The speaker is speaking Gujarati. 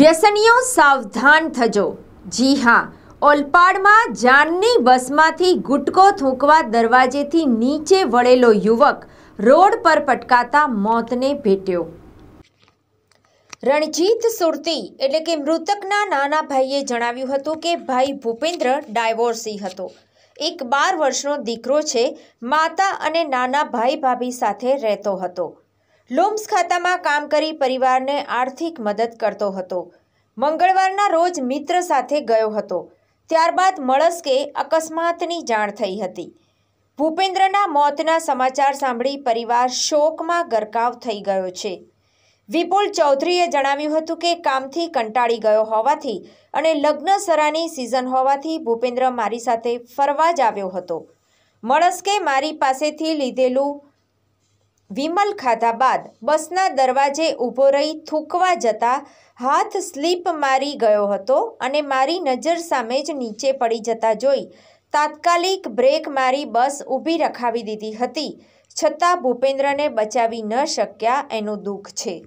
વ્યસનીઓ સાવધાન થજો જી હા ઓલપાડમાં જાનની બસમાંથી ગુટકો થૂંકવા દરવાજેથી નીચે વળેલો યુવક રોડ પર પટકાતા મોતને ભેટ્યો રણજીત સુરતી એટલે કે મૃતકના નાના ભાઈએ જણાવ્યું હતું કે ભાઈ ભૂપેન્દ્ર ડાયવોર્સી હતો એક બાર વર્ષનો દીકરો છે માતા અને નાના ભાઈ ભાભી સાથે રહેતો હતો લોમ્સ ખાતામાં કામ કરી પરિવારને આર્થિક મદદ કરતો હતો મંગળવારના રોજ મિત્ર સાથે ગયો હતો ત્યારબાદ મળસ્કે અકસ્માતની જાણ થઈ હતી ભૂપેન્દ્રના મોતના સમાચાર સાંભળી પરિવાર શોકમાં ગરકાવ થઈ ગયો છે વિપુલ ચૌધરીએ જણાવ્યું હતું કે કામથી કંટાળી ગયો હોવાથી અને લગ્ન સરાની સિઝન હોવાથી ભૂપેન્દ્ર મારી સાથે ફરવા જ આવ્યો હતો મળસ્કે મારી પાસેથી લીધેલું વિમલ ખાધા બાદ બસના દરવાજે ઊભો રહી થૂંકવા જતાં હાથ સ્લીપ મારી ગયો હતો અને મારી નજર સામે જ નીચે પડી જતા જોઈ તાત્કાલિક બ્રેક મારી બસ ઊભી રખાવી દીધી હતી છતાં ભૂપેન્દ્રને બચાવી ન શક્યા એનું દુઃખ છે